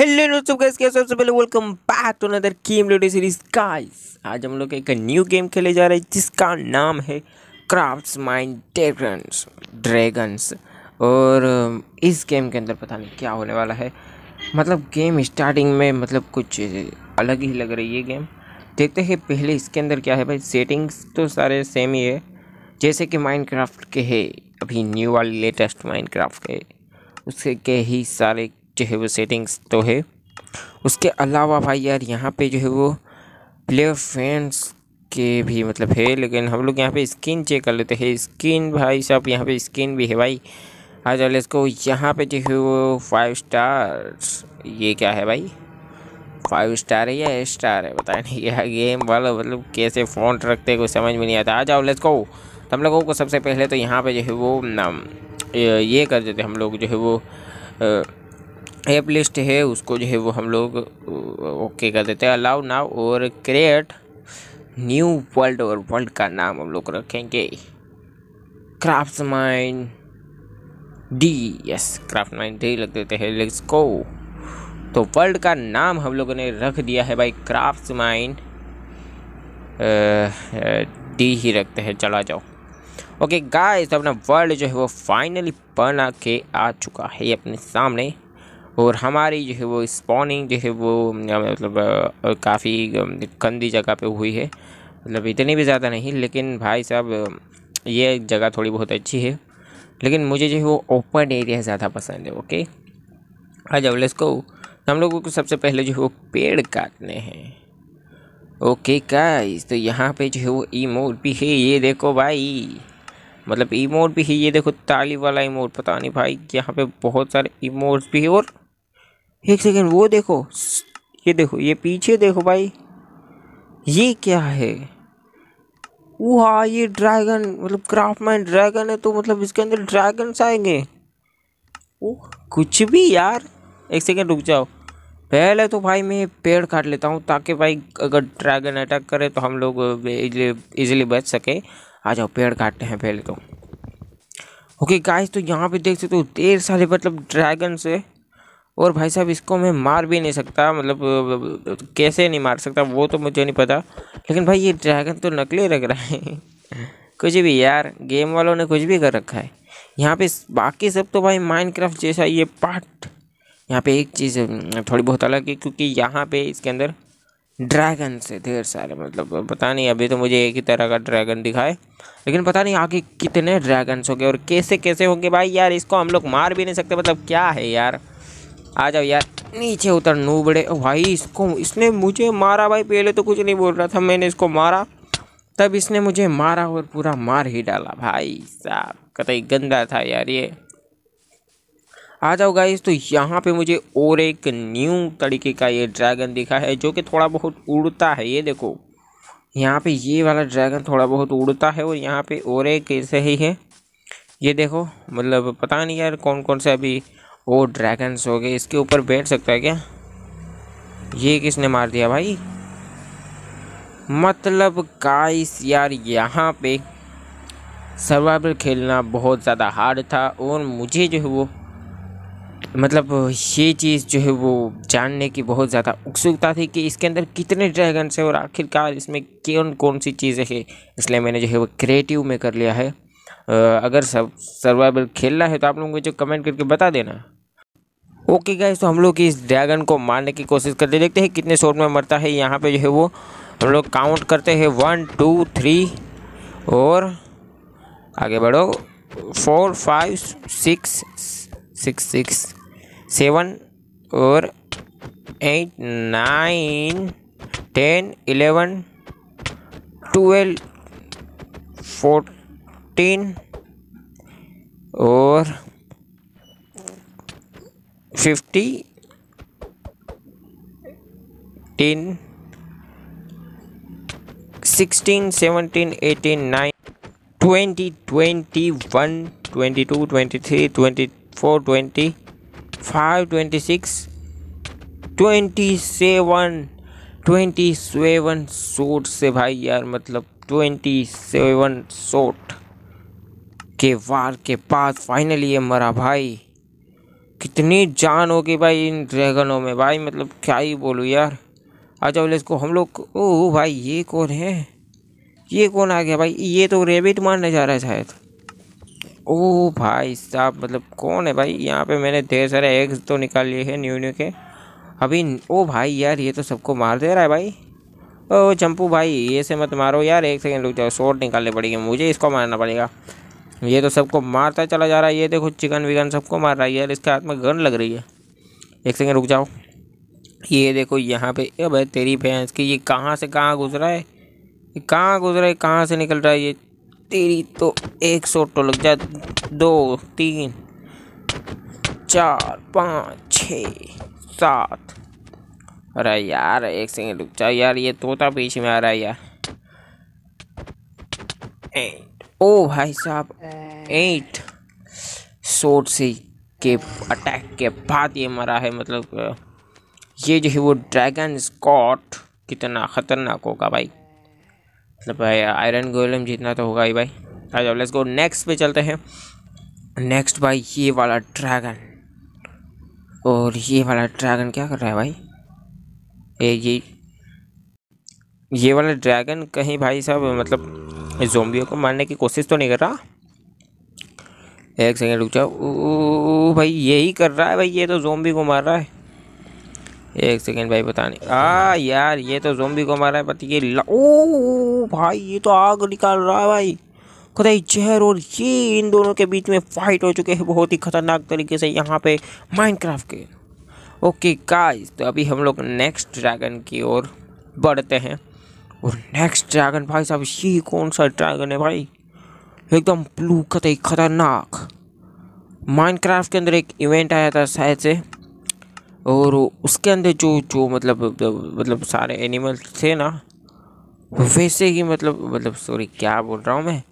Hello दोस्तों guys कैसे सबसे पहले welcome back to another game Ludo series guys आज हम लोग एक न्यू गेम खेले जा रहे हैं जिसका नाम है क्राफ्ट्स माइंड ड्रैगन्स ड्रैगन्स और इस गेम के अंदर पता नहीं क्या होने वाला है मतलब गेम स्टार्टिंग में मतलब कुछ अलग ही लग रही है गेम देखते हैं पहले इसके अंदर क्या है भाई सेटिंग्स तो सारे सेम ही है जैसे कि क्राफ्ट के है अभी न्यू वाली लेटेस्ट क्राफ्ट के उसके के ही सारे जो है वो सेटिंग्स तो है उसके अलावा भाई यार यहाँ पे जो है वो प्लेयर फ्रेंड्स के भी मतलब है लेकिन हम लोग यहाँ पे स्किन चेक कर लेते हैं स्किन भाई साहब यहाँ पे स्किन भी है भाई आ जाओ इसको यहाँ पे जो है वो फाइव स्टार ये क्या है भाई फाइव स्टार है या एट स्टार है बताया नहीं यह गेम वाला मतलब कैसे फोन रखते कोई समझ में नहीं आता आ जाओ लेट्स हम लोगों को सबसे पहले तो यहाँ पे जो है वो ना ये कर देते हम लोग जो है वो एप लिस्ट है उसको जो है वो हम लोग ओके कर देते हैं अलाउ नाउ और क्रिएट न्यू वर्ल्ड और वर्ल्ड का नाम हम लोग रखेंगे craft mine D yes craft mine D लग देते हैं लेट्स गो तो वर्ल्ड का नाम हम लोगों ने रख दिया है भाई क्राफ्ट माइन डी ही रखते हैं चला जाओ ओके गाइस अपना वर्ल्ड जो है वो फाइनली बना के आ चुका है अपने सामने और हमारी जो है वो स्पॉनिंग जो है वो मतलब काफ़ी गंदी जगह पे हुई है मतलब इतनी भी ज़्यादा नहीं लेकिन भाई साहब ये जगह थोड़ी बहुत अच्छी है लेकिन मुझे जो है वो ओपन एरिया ज़्यादा पसंद है ओके आज अब इसको हम लोगों को सबसे पहले जो है वो पेड़ काटने हैं ओके गाइस तो यहाँ पे जो है वो इमोट भी है ये देखो भाई मतलब इमोट भी है ये देखो ताली वाला इमोट पता नहीं भाई यहाँ पे बहुत सारे इमोट्स भी है और एक सेकेंड वो देखो ये देखो ये पीछे देखो भाई ये क्या है हाँ ये ड्रैगन मतलब क्राफ्ट मैन ड्रैगन है तो मतलब इसके अंदर ड्रैगन्स आएंगे ओ कुछ भी यार एक सेकेंड रुक जाओ पहले तो भाई मैं पेड़ काट लेता हूँ ताकि भाई अगर ड्रैगन अटैक करे तो हम लोग इजीली बच सके आ जाओ पेड़ काटते हैं पहले तो ओके गाइस तो यहाँ पे देख सकते हो ढेर सारे मतलब ड्रैगन से और भाई साहब इसको मैं मार भी नहीं सकता मतलब कैसे नहीं मार सकता वो तो मुझे नहीं पता लेकिन भाई ये ड्रैगन तो नकली लग रहा है कुछ भी यार गेम वालों ने कुछ भी कर रखा है यहाँ पे बाकी सब तो भाई माइनक्राफ्ट जैसा ये पार्ट यहाँ पे एक चीज़ थोड़ी बहुत अलग है क्योंकि यहाँ पे इसके अंदर ड्रैगन से ढेर सारे मतलब पता नहीं अभी तो मुझे एक ही तरह का ड्रैगन दिखाए लेकिन पता नहीं आगे कितने ड्रैगन्स होंगे और कैसे कैसे होंगे भाई यार इसको हम लोग मार भी नहीं सकते मतलब क्या है यार आ जाओ यार नीचे उतर नूबड़े भाई इसको इसने मुझे मारा भाई पहले तो कुछ नहीं बोल रहा था मैंने इसको मारा तब इसने मुझे मारा और पूरा मार ही डाला भाई साहब कतई गंदा था यार ये आ जाओ गाइस तो यहाँ पे मुझे और एक न्यू तरीके का ये ड्रैगन दिखा है जो कि थोड़ा बहुत उड़ता है ये देखो यहाँ पे ये वाला ड्रैगन थोड़ा बहुत उड़ता है और यहाँ पे और एक ऐसे ही है ये देखो मतलब पता नहीं यार कौन कौन से अभी ओ ड्रैगन्स हो गए इसके ऊपर बैठ सकता है क्या ये किसने मार दिया भाई मतलब गाइस यार यहाँ पे सर्वाइवल खेलना बहुत ज़्यादा हार्ड था और मुझे जो है वो मतलब ये चीज़ जो है वो जानने की बहुत ज़्यादा उत्सुकता थी कि इसके अंदर कितने ड्रैगन्स हैं और आखिरकार इसमें कौन कौन सी चीज़ें हैं इसलिए मैंने जो है वो क्रिएटिव में कर लिया है अगर सब सर्वाइवल खेलना है तो आप लोग मुझे कमेंट करके बता देना ओके गाइस तो हम लोग इस ड्रैगन को मारने की कोशिश करते हैं देखते हैं कितने शॉट में मरता है यहाँ पे जो है वो हम लोग काउंट करते हैं वन टू थ्री और आगे बढ़ो four five six six six seven और eight nine ten eleven twelve fourteen और fifty ten sixteen seventeen eighteen nine twenty twenty one twenty two twenty three twenty four twenty five twenty six twenty seven twenty seven shot से भाई यार मतलब twenty seven shot के वार के बाद finally ये मरा भाई कितनी जान होगी भाई इन ड्रैगनों में भाई मतलब क्या ही बोलूँ यार अच्छा बोले इसको हम लोग ओ भाई ये कौन है ये कौन आ गया भाई ये तो रेबिट मारने जा रहा है शायद ओ भाई साहब मतलब कौन है भाई यहाँ पे मैंने ढेर सारे एग्स तो निकाल लिए हैं न्यू न्यू के अभी ओ भाई यार ये तो सबको मार दे रहा है भाई ओ चंपू भाई ये से मत मारो यार एक सेकेंड रुक जाओ शॉर्ट निकालने पड़ेगी मुझे इसको मारना पड़ेगा ये तो सबको मारता चला जा रहा है ये देखो चिकन विकन सबको मार रहा है यार इसके हाथ में गन लग रही है एक सेकेंड रुक जाओ ये देखो यहाँ पे अब तेरी भैंस की ये कहाँ से कहाँ घुस रहा है कहाँ घुस रहा है कहाँ से निकल रहा है ये तेरी तो एक सौ तो लग जा दो तीन चार पाँच छ सात अरे यार एक सेकेंड रुक जाओ यार ये तोता पीछे में आ रहा है यार ओ भाई साहब एट सोट से के अटैक के बाद ये मरा है मतलब ये जो है वो ड्रैगन स्कॉट कितना ख़तरनाक होगा भाई मतलब आयरन गोलम जितना तो होगा ही भाई आ जाओ लेट्स गो नेक्स्ट पे चलते हैं नेक्स्ट भाई ये वाला ड्रैगन और ये वाला ड्रैगन क्या कर रहा है भाई ये ये ये वाला ड्रैगन कहीं भाई साहब मतलब जोम्बियों को मारने की कोशिश तो नहीं कर रहा एक सेकेंड रुक जाओ भाई यही कर रहा है भाई ये तो जोम्बी को मार रहा है एक सेकेंड भाई बता नहीं आ यार ये तो जोम्बी को मार रहा है पता ये ओ भाई ये तो आग निकाल रहा है भाई खुदाई जहर और ये इन दोनों के बीच में फाइट हो चुके हैं बहुत ही खतरनाक तरीके से यहाँ पे माइनक्राफ्ट के ओके गाइस तो अभी हम लोग नेक्स्ट ड्रैगन की ओर बढ़ते हैं और नेक्स्ट ड्रैगन भाई साहब ये कौन सा ड्रैगन है भाई एकदम ब्लू कतई खतरनाक माइनक्राफ्ट के अंदर एक इवेंट आया था शायद से और उसके अंदर जो जो मतलब मतलब सारे एनिमल्स थे ना वैसे ही मतलब मतलब सॉरी क्या बोल रहा हूँ मैं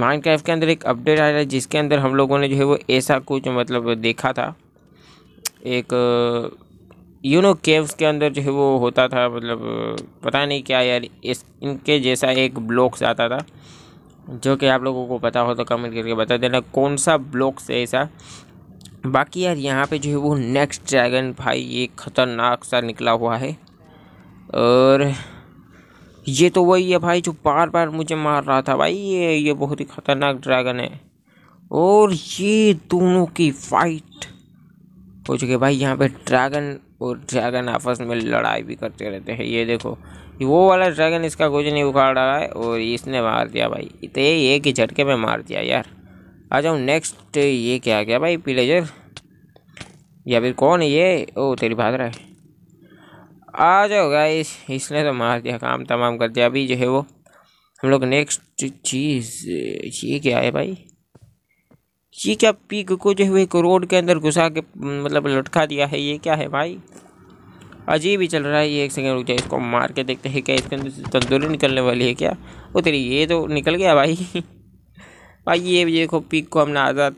माइनक्राफ्ट के अंदर एक अपडेट आया था जिसके अंदर हम लोगों ने जो है वो ऐसा कुछ मतलब देखा था एक यूनो केव्स के अंदर जो है वो होता था मतलब पता नहीं क्या यार इस इनके जैसा एक ब्लॉक्स आता था जो कि आप लोगों को पता हो तो कमेंट करके बता देना कौन सा ब्लॉक्स है ऐसा बाकी यार यहाँ पे जो है वो नेक्स्ट ड्रैगन भाई ये ख़तरनाक सा निकला हुआ है और ये तो वही है भाई जो बार बार मुझे मार रहा था भाई ये ये बहुत ही ख़तरनाक ड्रैगन है और ये दोनों की फाइट हो चुके भाई यहाँ पे ड्रैगन और ड्रैगन आपस में लड़ाई भी करते रहते हैं ये देखो वो वाला ड्रैगन इसका कुछ नहीं उखाड़ रहा है और इसने मार दिया भाई तो ये एक ही झटके में मार दिया यार आ जाओ नेक्स्ट ये क्या क्या भाई पिलेजर या फिर कौन है ये ओ तेरी भाग रहा है आ जाओ गाइस इसने तो मार दिया काम तमाम कर दिया अभी जो है वो हम लोग नेक्स्ट चीज़ ये क्या है भाई ये क्या पीक को जो है एक रोड के अंदर घुसा के मतलब लटका दिया है ये क्या है भाई अजीब ही चल रहा है ये एक सेकेंड रुक जाए इसको मार के देखते हैं क्या इसके अंदर तंदूरी निकलने वाली है क्या वो तेरी ये तो निकल गया भाई भाई ये देखो पिक को हमने आज़ाद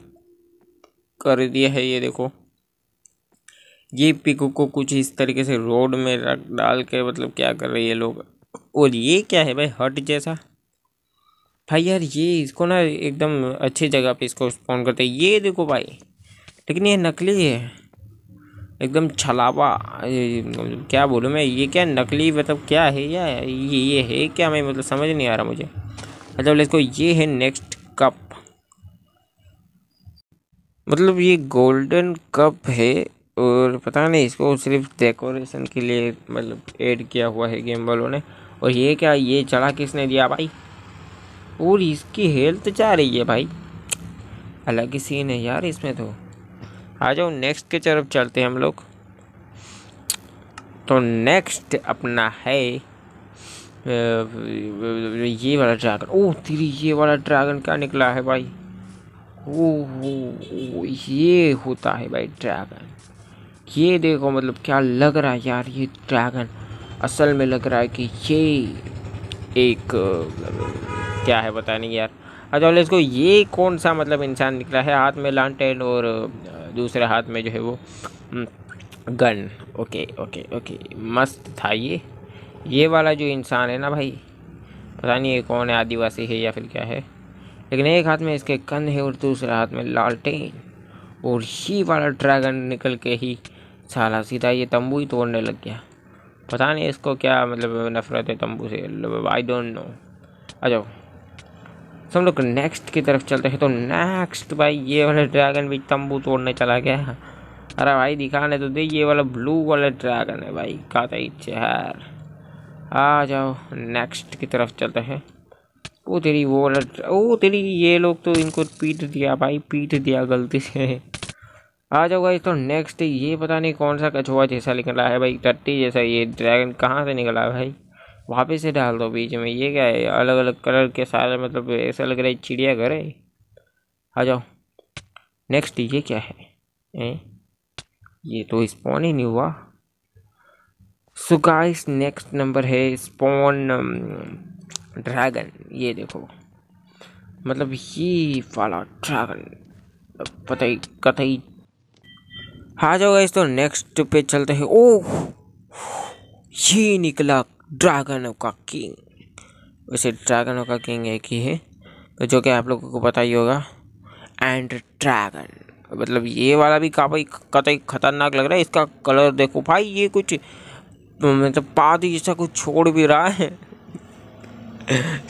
कर दिया है ये देखो ये पिक को कुछ इस तरीके से रोड में रख डाल के मतलब क्या कर रहे हैं ये लोग और ये क्या है भाई हट जैसा भाई यार ये इसको ना एकदम अच्छी जगह पे इसको स्पॉन करते हैं ये देखो भाई लेकिन ये नकली है एकदम छलावा मतलब क्या बोलूँ मैं ये क्या नकली मतलब क्या है या ये ये है क्या मैं मतलब समझ नहीं आ रहा मुझे मतलब अच्छा, इसको ये है नेक्स्ट कप मतलब ये गोल्डन कप है और पता नहीं इसको सिर्फ डेकोरेशन के लिए मतलब ऐड किया हुआ है गेम वालों ने और ये क्या ये चढ़ा किसने दिया भाई और इसकी हेल्थ जा रही है भाई अलग ही सीन है यार इसमें तो आ जाओ नेक्स्ट के तरफ चलते हैं हम लोग तो नेक्स्ट अपना है ये वाला ड्रैगन ओह तेरी ये वाला ड्रैगन क्या निकला है भाई ओह ये होता है भाई ड्रैगन ये देखो मतलब क्या लग रहा है यार ये ड्रैगन असल में लग रहा है कि ये एक क्या है पता नहीं यार अच्छा बोले इसको ये कौन सा मतलब इंसान निकला है हाथ में लालटेन और दूसरे हाथ में जो है वो गन ओके ओके ओके मस्त था ये ये वाला जो इंसान है ना भाई पता नहीं ये कौन है आदिवासी है या फिर क्या है लेकिन एक हाथ में इसके कन है और दूसरे हाथ में लालटेन और ही वाला ड्रैगन निकल के ही साला सीधा ये तंबू ही तोड़ने लग गया पता नहीं इसको क्या मतलब नफरत है तंबू से आई डोंट नो आ जाओ सब लोग नेक्स्ट की तरफ चलते हैं तो नेक्स्ट भाई ये वाला ड्रैगन भी तंबू तोड़ने चला गया है अरे भाई दिखाने तो दे ये वाला ब्लू वाला ड्रैगन है भाई का चेहर आ जाओ नेक्स्ट की तरफ चलते हैं वो तेरी वो वाला ओ तेरी ये लोग तो इनको पीट दिया भाई पीट दिया गलती से आ जाओ भाई तो नेक्स्ट ये पता नहीं कौन सा कछुआ जैसा निकला है भाई टट्टी जैसा ये ड्रैगन कहाँ से निकला भाई पे से डाल दो बीच में ये क्या है अलग अलग कलर के सारे मतलब ऐसा लग रहा है चिड़िया घर है आ जाओ नेक्स्ट ये क्या है ए? ये तो स्पॉन ही नहीं हुआ सो गाइस नेक्स्ट नंबर है स्पॉन ड्रैगन um, ये देखो मतलब ये वाला ड्रैगन पता ही ही हाँ जाओ गाइस तो नेक्स्ट पे चलते हैं ओह ये निकला ड्रैगनों का किंग वैसे ड्रैगनों का किंग एक ही है तो जो कि आप लोगों को पता ही होगा एंड ड्रैगन मतलब ये वाला भी काफ़ी कतई खतरनाक लग रहा है इसका कलर देखो भाई ये कुछ मतलब पाद जैसा कुछ छोड़ भी रहा है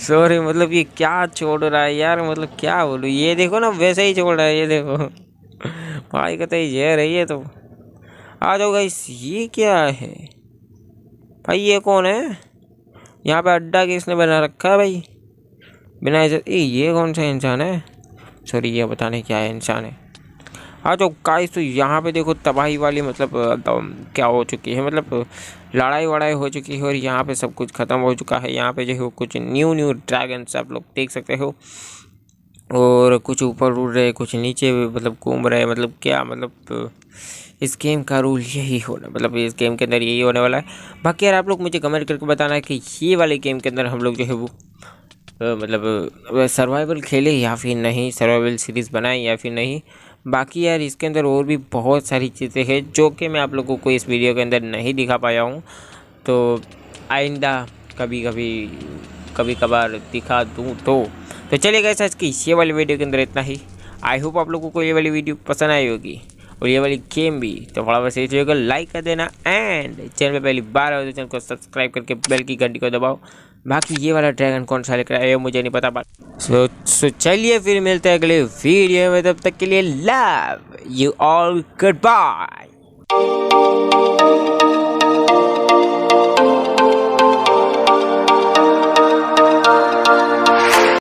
सॉरी मतलब ये क्या छोड़ रहा है यार मतलब क्या बोलूँ ये देखो ना वैसे ही छोड़ रहा है ये देखो भाई कतई रही है तो आ जाओ इस ये क्या है भाई ये कौन है यहाँ पे अड्डा किसने बना रखा है भाई बिना इज्जत ये कौन सा इंसान है सॉरी ये बताने क्या है इंसान है हाँ तो काश तो यहाँ पे देखो तबाही वाली मतलब क्या हो चुकी है मतलब लड़ाई वड़ाई हो चुकी है और यहाँ पे सब कुछ ख़त्म हो चुका है यहाँ पे जो है कुछ न्यू न्यू ड्रैगन्स आप लोग देख सकते हो और कुछ ऊपर उड़ रहे कुछ नीचे मतलब घूम रहे मतलब क्या मतलब इस गेम का रूल यही होना मतलब इस गेम के अंदर यही होने वाला है बाकी यार आप लोग मुझे कमेंट करके बताना है कि ये वाले गेम के अंदर हम लोग जो है वो मतलब सर्वाइवल खेले या फिर नहीं सर्वाइवल सीरीज़ बनाएं या फिर नहीं बाकी यार इसके अंदर और भी बहुत सारी चीज़ें हैं जो कि मैं आप लोगों को इस वीडियो के अंदर नहीं दिखा पाया हूँ तो आइंदा कभी कभी कभी कभार दिखा दूँ तो तो चलिए गए आज की ये वाली वीडियो के अंदर इतना ही आई होप आप लोगों को ये वाली वीडियो पसंद आई होगी और ये वाली गेम भी तो थोड़ा बस वीडियो लाइक कर देना एंड चैनल पे पहली बार आओ तो चैनल को सब्सक्राइब करके बेल की घंटी को दबाओ बाकी ये वाला ड्रैगन कौन सा लेकर आया मुझे नहीं पता बात सो सो चलिए फिर मिलते हैं अगले वीडियो में तब तक के लिए love you all good bye